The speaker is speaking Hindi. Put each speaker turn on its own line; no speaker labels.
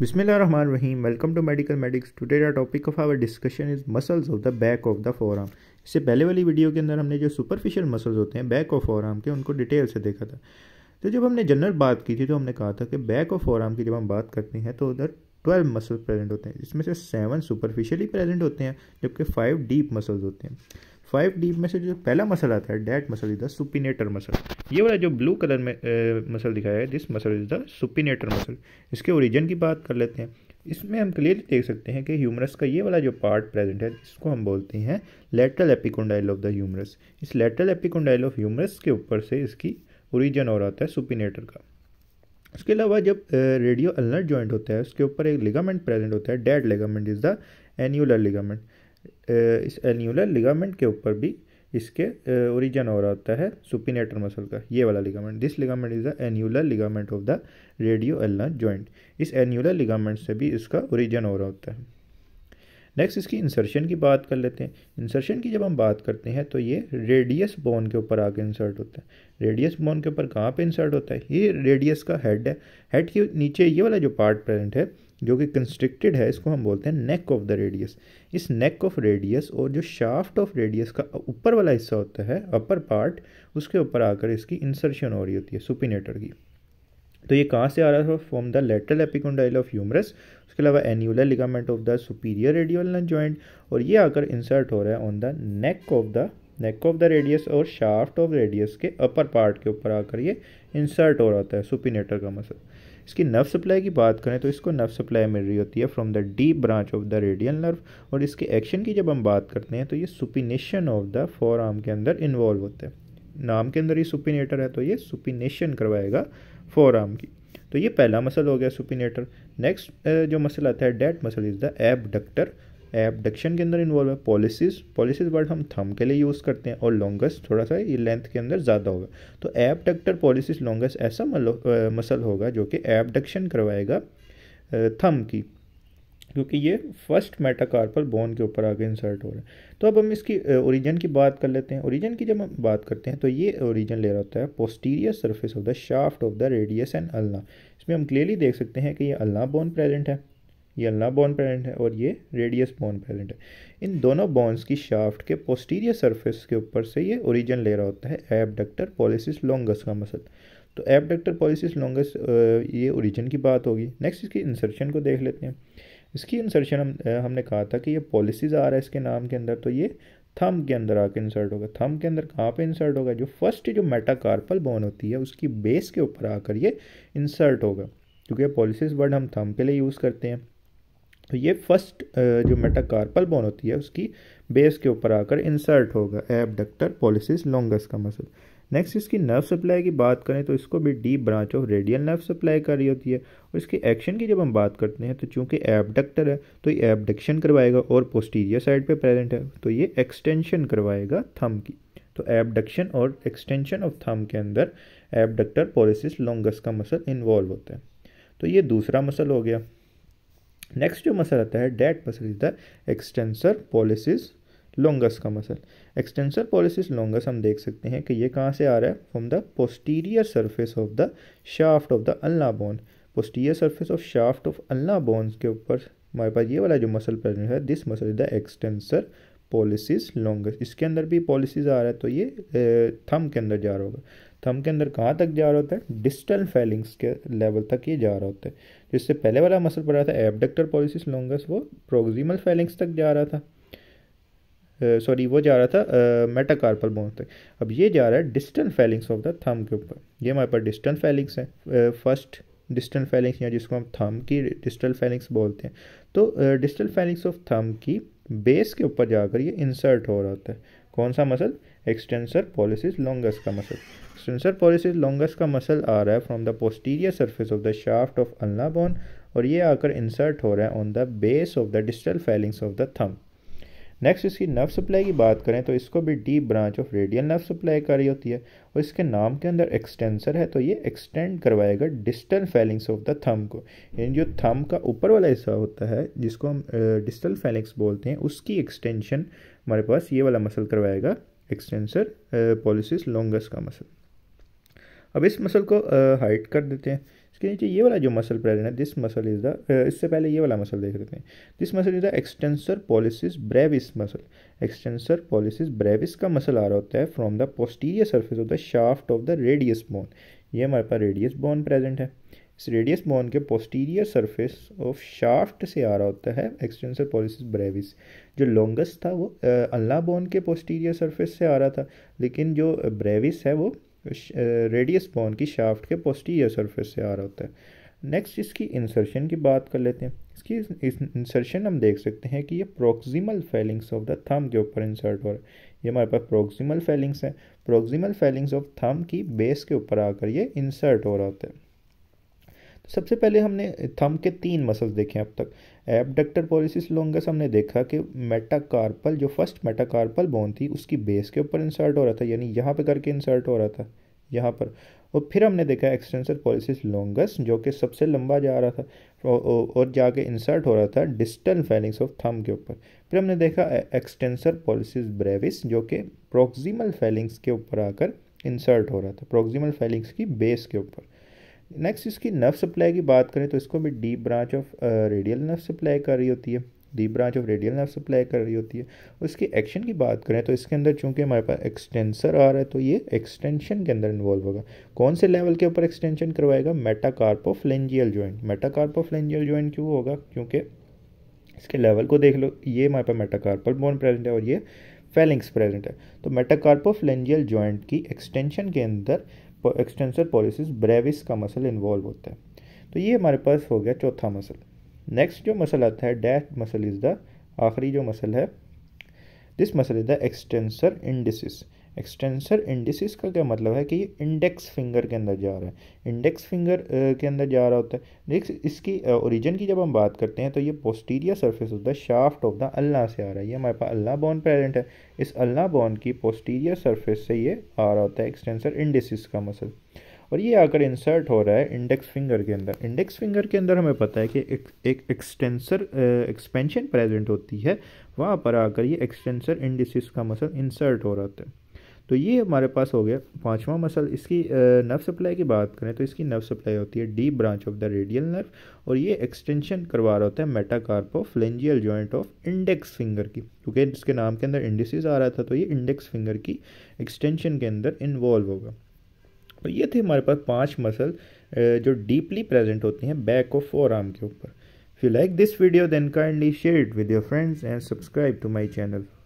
Bismillahirrahmanirrahim. Welcome to Medical Medics. Today our topic of our discussion is muscles of the back of the forearm. इससे पहले वाली वीडियो के अंदर हमने जो सुपरफिशियल मसल्स होते हैं बैक ऑफ फोरआर्म के उनको डिटेल से देखा था तो जब हमने जनरल बात की थी तो हमने कहा था कि बैक ऑफ फोरआर्म की जब हम बात करते हैं तो उधर ट्वेल्व मसल प्रेजेंट होते हैं इसमें से सेवन सुपरफिशियली प्रेजेंट होते हैं जबकि फाइव डीप मसल्स होते हैं फाइव डी में से जो पहला मसल आता है that muscle is the supinator muscle ये वाला जो ब्लू कलर में ए, मसल दिखाया है this muscle is the supinator muscle इसके ओरिजिन की बात कर लेते हैं इसमें हम क्लियरली देख सकते हैं कि ह्यूमरस का ये वाला जो पार्ट प्रेजेंट है इसको हम बोलते हैं lateral epicondyle of the humerus इस लेटरल एपिकोंडाइल ऑफ ह्यूमरस के ऊपर से इसकी ओरिजन और आता है सुपिनेटर का उसके अलावा जब रेडियो अलनर जॉइंट होता है उसके ऊपर एक लिगामेंट प्रेजेंट होता है that ligament is the annular ligament इस एल्यूलर लिगामेंट के ऊपर भी इसके ओरिजन हो रहा होता है सुपिनेटर मसल का ये वाला ligament this ligament is the annular ligament of the radio ulna joint इस एन्यूलर लिगामेंट से भी इसका ओरिजन हो रहा होता है नेक्स्ट इसकी इंसर्शन की बात कर लेते हैं इंसर्शन की जब हम बात करते हैं तो ये रेडियस बोन के ऊपर आके इंसर्ट होता है रेडियस बोन के ऊपर कहाँ पे इंसर्ट होता है ये रेडियस का हेड है हेड के नीचे ये वाला जो पार्ट प्रेजेंट है जो कि कंस्ट्रिक्टेड है इसको हम बोलते हैं नेक ऑफ द रेडियस इस नेक ऑफ रेडियस और जो शाफ्ट ऑफ रेडियस का ऊपर वाला हिस्सा होता है अपर पार्ट उसके ऊपर आकर इसकी इंसर्शन हो रही होती है सुपिनेटर की तो ये कहाँ से आ रहा है from the lateral epicondyle of humerus उसके अलावा annular ligament of the superior radial joint और ये आकर इंसर्ट हो रहा है on the neck of the neck of the radius और शाफ्ट ऑफ रेडियस के अपर पार्ट के ऊपर आकर ये इंसर्ट हो रहा होता है सुपिनेटर का मसल मतलब. इसकी नर्व सप्लाई की बात करें तो इसको नर्व सप्लाई मिल रही होती है from the deep branch of the radial nerve और इसके एक्शन की जब हम बात करते हैं तो ये supination of the forearm के अंदर इन्वॉल्व होता है नाम के अंदर ही सुपिनेटर है तो ये सुपिनेशन करवाएगा फोर आर्म की तो ये पहला मसल हो गया सुपिनेटर नेक्स्ट जो मसल आता है that muscle is the abductor abduction के अंदर इन्वॉल्व है पॉलिसीज पॉलिसीज वर्ड हम थम के लिए यूज़ करते हैं और लॉन्गेस्ट थोड़ा सा ये लेंथ के अंदर ज़्यादा होगा तो एबडक्टर पॉलिसीज लॉन्गेस्ट ऐसा मसल होगा जो कि एबडक्शन करवाएगा थम की क्योंकि ये फर्स्ट मेटाकार्पल बोन के ऊपर आगे इंसर्ट हो रहा है तो अब हम इसकी ओरिजिन की बात कर लेते हैं ओरिजिन की जब हम बात करते हैं तो ये ओरिजिन ले रहा होता है posterior surface of the shaft of the radius and ulna इसमें हम क्लियरली देख सकते हैं कि ये अल्ला बोन प्रेजेंट है ये अल्ना बॉन्ड है और ये रेडियस बॉन्ड पेरेंट है इन दोनों बॉन्ड्स की शाफ्ट के पोस्टीरियर सरफेस के ऊपर से ये ओरिजिन ले रहा होता है एबडक्टर पॉलिसिस लॉन्गस का मसल तो एबडक्टर पॉलिसिस लॉन्गस ये ओरिजिन की बात होगी नेक्स्ट इसकी इंसर्शन को देख लेते हैं इसकी इंसर्शन हम हमने कहा था कि ये पॉलिसिस आ रहा है इसके नाम के अंदर तो ये थम के अंदर आके इंसर्ट होगा थम के अंदर कहाँ पे इंसर्ट होगा जो फर्स्ट जो मेटाकार्पल बोन होती है उसकी बेस के ऊपर आकर ये इंसर्ट होगा क्योंकि पॉलिसिस वर्ड हम थम के लिए यूज़ करते हैं तो ये फर्स्ट जो मेटाकार्पल बोन होती है उसकी बेस के ऊपर आकर इंसर्ट होगा डक्टर पॉलिसिस लॉन्गस का मसल नेक्स्ट इसकी नर्व सप्लाई की बात करें तो इसको भी deep branch of radial nerve supply कर रही होती है और इसके एक्शन की जब हम बात करते हैं तो चूंकि एबडक्टर है तो ये एबडक्शन करवाएगा और पोस्टीरियर साइड पे प्रेजेंट है तो ये एक्सटेंशन करवाएगा थम की तो एबडक्शन और एक्सटेंशन ऑफ थम के अंदर एबडक्टर पॉलिसिस लॉन्गस का मसल इन्वॉल्व होता है तो ये दूसरा मसल हो गया नेक्स्ट जो मसल आता है that muscle is the extensor pollicis longus का मसल एक्सटेंसर पॉलिसिस लॉन्गस हम देख सकते हैं कि ये कहाँ से आ रहा है from the posterior surface of the shaft of the ulna bone posterior surface of shaft of ulna bones के ऊपर हमारे पास ये वाला जो मसल प्रेजेंट है this muscle is the extensor pollicis longus इसके अंदर भी पॉलिसिस आ रहा है तो ये थम के अंदर जा रहा होगा थम तो के अंदर कहाँ तक जा रहा होता है डिस्टल फेलिंग्स के लेवल तक ये जा रहा होता है जिससे पहले वाला मसल पड़ रहा था एबडक्टर पॉलिसिस लॉन्गस वो प्रोक्सिमल फेलिंग्स तक जा रहा था सॉरी uh, वो जा रहा था मेटाकार्पल बोन तक अब ये जा रहा है डिस्टल फेलिंग्स ऑफ द थम के ऊपर ये हमारे पास डिस्टल फेलिंग्स हैं फर्स्ट डिस्टल फेलिंग्स या जिसको हम थम की डिस्टल फेलिंग्स बोलते हैं तो डिस्टल फेलिंग्स ऑफ थम की बेस के ऊपर जाकर ये इंसर्ट हो रहा होता है कौन सा मसल एक्सटेंसर पॉलिसिस लॉन्गस का मसल एक्सटेंसर पॉलिसिस लॉन्गस का मसल आ रहा है from the posterior surface of the shaft of ulna bone और ये आकर इंसर्ट हो रहा है on the base of the distal phalanges of the thumb next इसकी नर्व सप्लाई की बात करें तो इसको भी deep branch of radial nerve supply कर रही होती है और इसके नाम के अंदर एक्सटेंसर है तो ये एक्सटेंड करवाएगा डिस्टल फैलिंग्स ऑफ द थम को यानी जो थम का ऊपर वाला हिस्सा होता है जिसको हम डिस्टल फैलिंग्स बोलते हैं उसकी एक्सटेंशन हमारे पास ये वाला मसल करवाएगा एक्सटेंसर पॉलिसिस लॉन्गस का मसल अब इस मसल को हाइट कर देते हैं इसके नीचे ये वाला जो मसल प्रेजेंट है दिस मसल इज़ द इससे पहले ये वाला मसल देख लेते हैं this muscle is the extensor pollicis brevis muscle extensor pollicis brevis का मसल आ रहा होता है from the posterior surface of the shaft of the radius bone ये हमारे पास रेडियस बोन प्रेजेंट है इस रेडियस बोन के पोस्टीरियर सर्फेस ऑफ शाफ्ट से आ रहा होता है एक्सटेंसर पॉलिसिस ब्रेविस जो लॉन्गेस्ट था वो अल्ला बोन के पोस्टीरियर सर्फेस से आ रहा था लेकिन जो ब्रेविस है वो रेडियस बोन की शाफ्ट के पोस्टीरियर सरफेस से आ रहा होता है नेक्स्ट इसकी इंसर्शन की बात कर लेते हैं इसकी इंसर्शन हम देख सकते हैं कि ये प्रोक्सिमल फेलिंग्स ऑफ द थम के ऊपर इंसर्ट हो रहा है ये हमारे पास प्रोक्सिमल फेलिंग्स हैं प्रोक्सिमल फेलिंग्स ऑफ थम की बेस के ऊपर आकर ये इंसर्ट हो रहा होता है तो सबसे पहले हमने थम के तीन मसल्स देखे अब तक एबडक्टर पॉलिसिस लॉन्गस हमने देखा कि मेटाकार्पल जो फर्स्ट मेटाकार्पल बोन थी उसकी बेस के ऊपर इंसर्ट हो रहा था यानी यहाँ पे करके इंसर्ट हो रहा था यहाँ पर और फिर हमने देखा एक्सटेंसर पॉलिसिस लॉन्गस जो कि सबसे लंबा जा रहा था और, और जाके इंसर्ट हो रहा था डिस्टल फैलिंग्स ऑफ थम के ऊपर फिर हमने देखा एक्सटेंसर पॉलिसिस ब्रेविस जो कि प्रोक्सिमल फैलिंग्स के ऊपर आकर इंसर्ट हो रहा था प्रोक्सिमल फैलिंग्स की बेस के ऊपर नेक्स्ट इसकी नर्व सप्लाई की बात करें तो इसको भी deep branch of radial nerve supply कर रही होती है deep branch of radial nerve supply कर रही होती है उसकी एक्शन की बात करें तो इसके अंदर चूंकि हमारे पास एक्सटेंसर आ रहा है तो ये एक्सटेंशन के अंदर इन्वॉल्व होगा कौन से लेवल के ऊपर एक्सटेंशन करवाएगा मेटाकार्पोफ्लेंजियल जॉइंट मेटाकार्पोफ्लेंजियल जॉइंट क्यों होगा क्योंकि इसके लेवल को देख लो ये हमारे पास मेटाकार्पल बोन प्रेजेंट है और ये फेलिंग्स प्रेजेंट है तो मेटाकार्पोफ्लेंजियल ज्वाइंट की एक्सटेंशन के अंदर एक्सटेंसर पॉलिसिस ब्रेविस का मसल इन्वॉल्व होता है तो ये हमारे पास हो गया चौथा मसल नेक्स्ट जो मसल आता है डैश मसल इज़ द आखिरी जो मसल है this muscle is the extensor indicis extensor indicis का क्या मतलब है कि ये इंडेक्स फिंगर के अंदर जा रहा है इंडेक्स फिंगर के अंदर जा रहा होता है देख इसकी ओरिजिन की जब हम बात करते हैं तो ये पोस्टीरियर सरफेस होता है शाफ्ट ऑफ द अल्लाह से आ रहा है ये हमारे पास अल्लाह बॉन प्रेजेंट है इस अल्लाह बॉन की पोस्टीरियर सर्फेस से ये आ रहा होता है एक्सटेंसर इंडिसिस का मसल मतलब। और ये आकर इंसर्ट हो रहा है इंडेक्स फिंगर के अंदर इंडेक्स फिंगर के अंदर हमें पता है कि एक एक एक्सटेंसर एक्सपेंशन प्रेजेंट होती है वहाँ पर आकर ये एक्सटेंसर इंडिसिस का मसल मतलब इंसर्ट हो रहा है तो ये हमारे पास हो गया पाँचवा मसल इसकी नर्व सप्लाई की बात करें तो इसकी नर्व सप्लाई होती है deep branch of the radial nerve और ये एक्सटेंशन करवा रहा होता है metacarpophalangeal joint of index finger की क्योंकि इसके नाम के अंदर इंडिसिस आ रहा था तो ये इंडेक्स फिंगर की एक्सटेंशन के अंदर इन्वॉल्व होगा तो ये थे हमारे पास पाँच मसल जो डीपली प्रेजेंट होती हैं बैक ऑफ फोर आर्म के ऊपर If you like this video then kindly share it with your friends and subscribe to my channel.